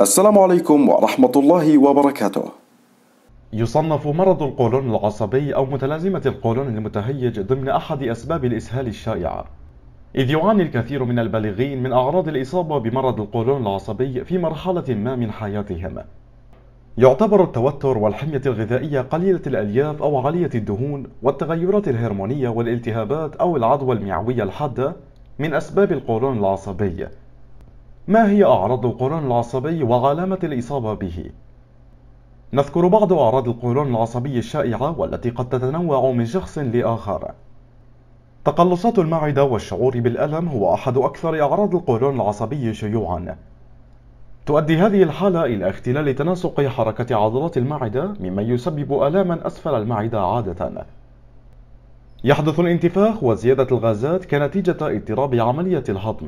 السلام عليكم ورحمة الله وبركاته يصنف مرض القولون العصبي أو متلازمة القولون المتهيج ضمن أحد أسباب الإسهال الشائعة إذ يعاني الكثير من البالغين من أعراض الإصابة بمرض القولون العصبي في مرحلة ما من حياتهم يعتبر التوتر والحمية الغذائية قليلة الألياف أو عالية الدهون والتغيرات الهرمونية والالتهابات أو العدوى المعوية الحادة من أسباب القولون العصبي ما هي أعراض القولون العصبي وعلامة الإصابة به؟ نذكر بعض أعراض القولون العصبي الشائعة والتي قد تتنوع من شخص لآخر تقلصات المعدة والشعور بالألم هو أحد أكثر أعراض القولون العصبي شيوعا تؤدي هذه الحالة إلى اختلال تناسق حركة عضلات المعدة مما يسبب آلاما أسفل المعدة عادة يحدث الانتفاخ وزيادة الغازات كنتيجة اضطراب عملية الهضم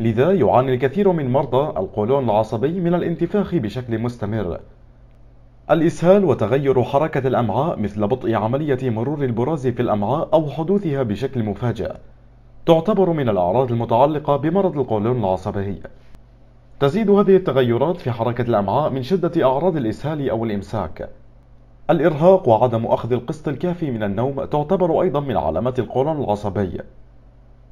لذا يعاني الكثير من مرضى القولون العصبي من الانتفاخ بشكل مستمر الإسهال وتغير حركة الأمعاء مثل بطء عملية مرور البراز في الأمعاء أو حدوثها بشكل مفاجئ تعتبر من الأعراض المتعلقة بمرض القولون العصبي تزيد هذه التغيرات في حركة الأمعاء من شدة أعراض الإسهال أو الإمساك الإرهاق وعدم أخذ القسط الكافي من النوم تعتبر أيضا من علامات القولون العصبي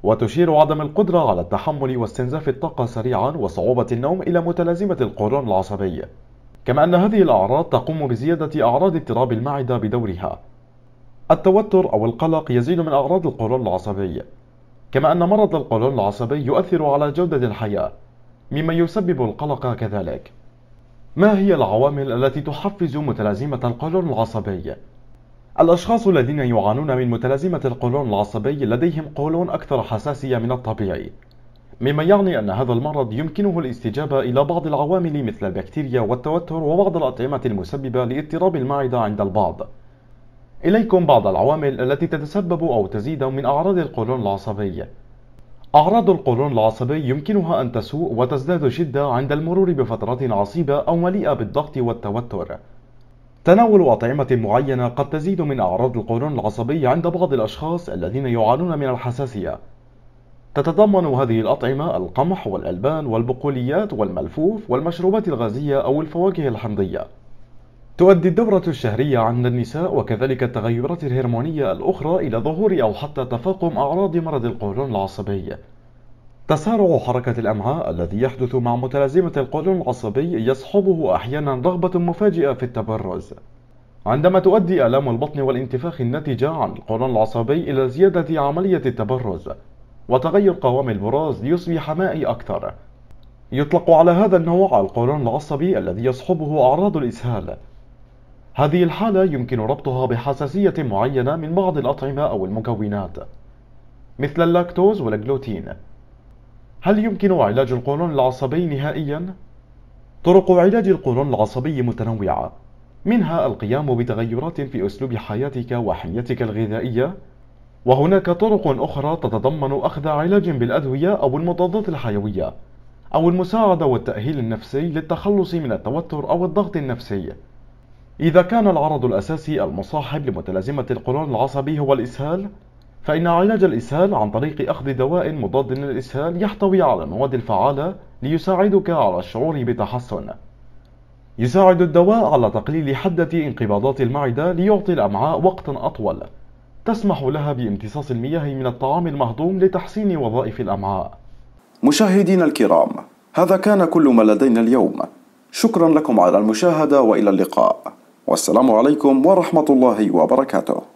وتشير عدم القدرة على التحمل واستنزاف الطاقة سريعا وصعوبة النوم إلى متلازمة القولون العصبي كما أن هذه الأعراض تقوم بزيادة أعراض اضطراب المعدة بدورها التوتر أو القلق يزيد من أعراض القولون العصبي كما أن مرض القولون العصبي يؤثر على جودة الحياة مما يسبب القلق كذلك ما هي العوامل التي تحفز متلازمة القولون العصبي؟ الأشخاص الذين يعانون من متلازمة القولون العصبي لديهم قولون أكثر حساسية من الطبيعي مما يعني أن هذا المرض يمكنه الاستجابة إلى بعض العوامل مثل البكتيريا والتوتر وبعض الأطعمة المسببة لاضطراب المعدة عند البعض إليكم بعض العوامل التي تتسبب أو تزيد من أعراض القولون العصبي أعراض القولون العصبي يمكنها أن تسوء وتزداد شدة عند المرور بفترات عصيبة أو مليئة بالضغط والتوتر تناول أطعمة معينة قد تزيد من أعراض القولون العصبي عند بعض الأشخاص الذين يعانون من الحساسية تتضمن هذه الأطعمة القمح والألبان والبقوليات والملفوف والمشروبات الغازية أو الفواكه الحمضية تؤدي الدورة الشهرية عند النساء وكذلك التغيرات الهرمونية الأخرى إلى ظهور أو حتى تفاقم أعراض مرض القولون العصبي تسارع حركة الأمعاء الذي يحدث مع متلازمة القولون العصبي يصحبه أحيانا رغبة مفاجئة في التبرز عندما تؤدي آلام البطن والانتفاخ الناتجة عن القولون العصبي إلى زيادة عملية التبرز وتغير قوام البراز ليصبح مائي أكثر يطلق على هذا النوع القولون العصبي الذي يصحبه أعراض الإسهال هذه الحالة يمكن ربطها بحساسية معينة من بعض الأطعمة أو المكونات مثل اللاكتوز والجلوتين هل يمكن علاج القولون العصبي نهائيا؟ طرق علاج القولون العصبي متنوعة منها القيام بتغيرات في أسلوب حياتك وحميتك الغذائية وهناك طرق أخرى تتضمن أخذ علاج بالأدوية أو المضادات الحيوية أو المساعدة والتأهيل النفسي للتخلص من التوتر أو الضغط النفسي إذا كان العرض الأساسي المصاحب لمتلازمة القولون العصبي هو الإسهال فإن علاج الإسهال عن طريق أخذ دواء مضاد للإسهال يحتوي على المواد الفعالة ليساعدك على الشعور بتحسن يساعد الدواء على تقليل حدة انقباضات المعدة ليعطي الأمعاء وقتا أطول تسمح لها بامتصاص المياه من الطعام المهضوم لتحسين وظائف الأمعاء مشاهدينا الكرام هذا كان كل ما لدينا اليوم شكرا لكم على المشاهدة وإلى اللقاء والسلام عليكم ورحمة الله وبركاته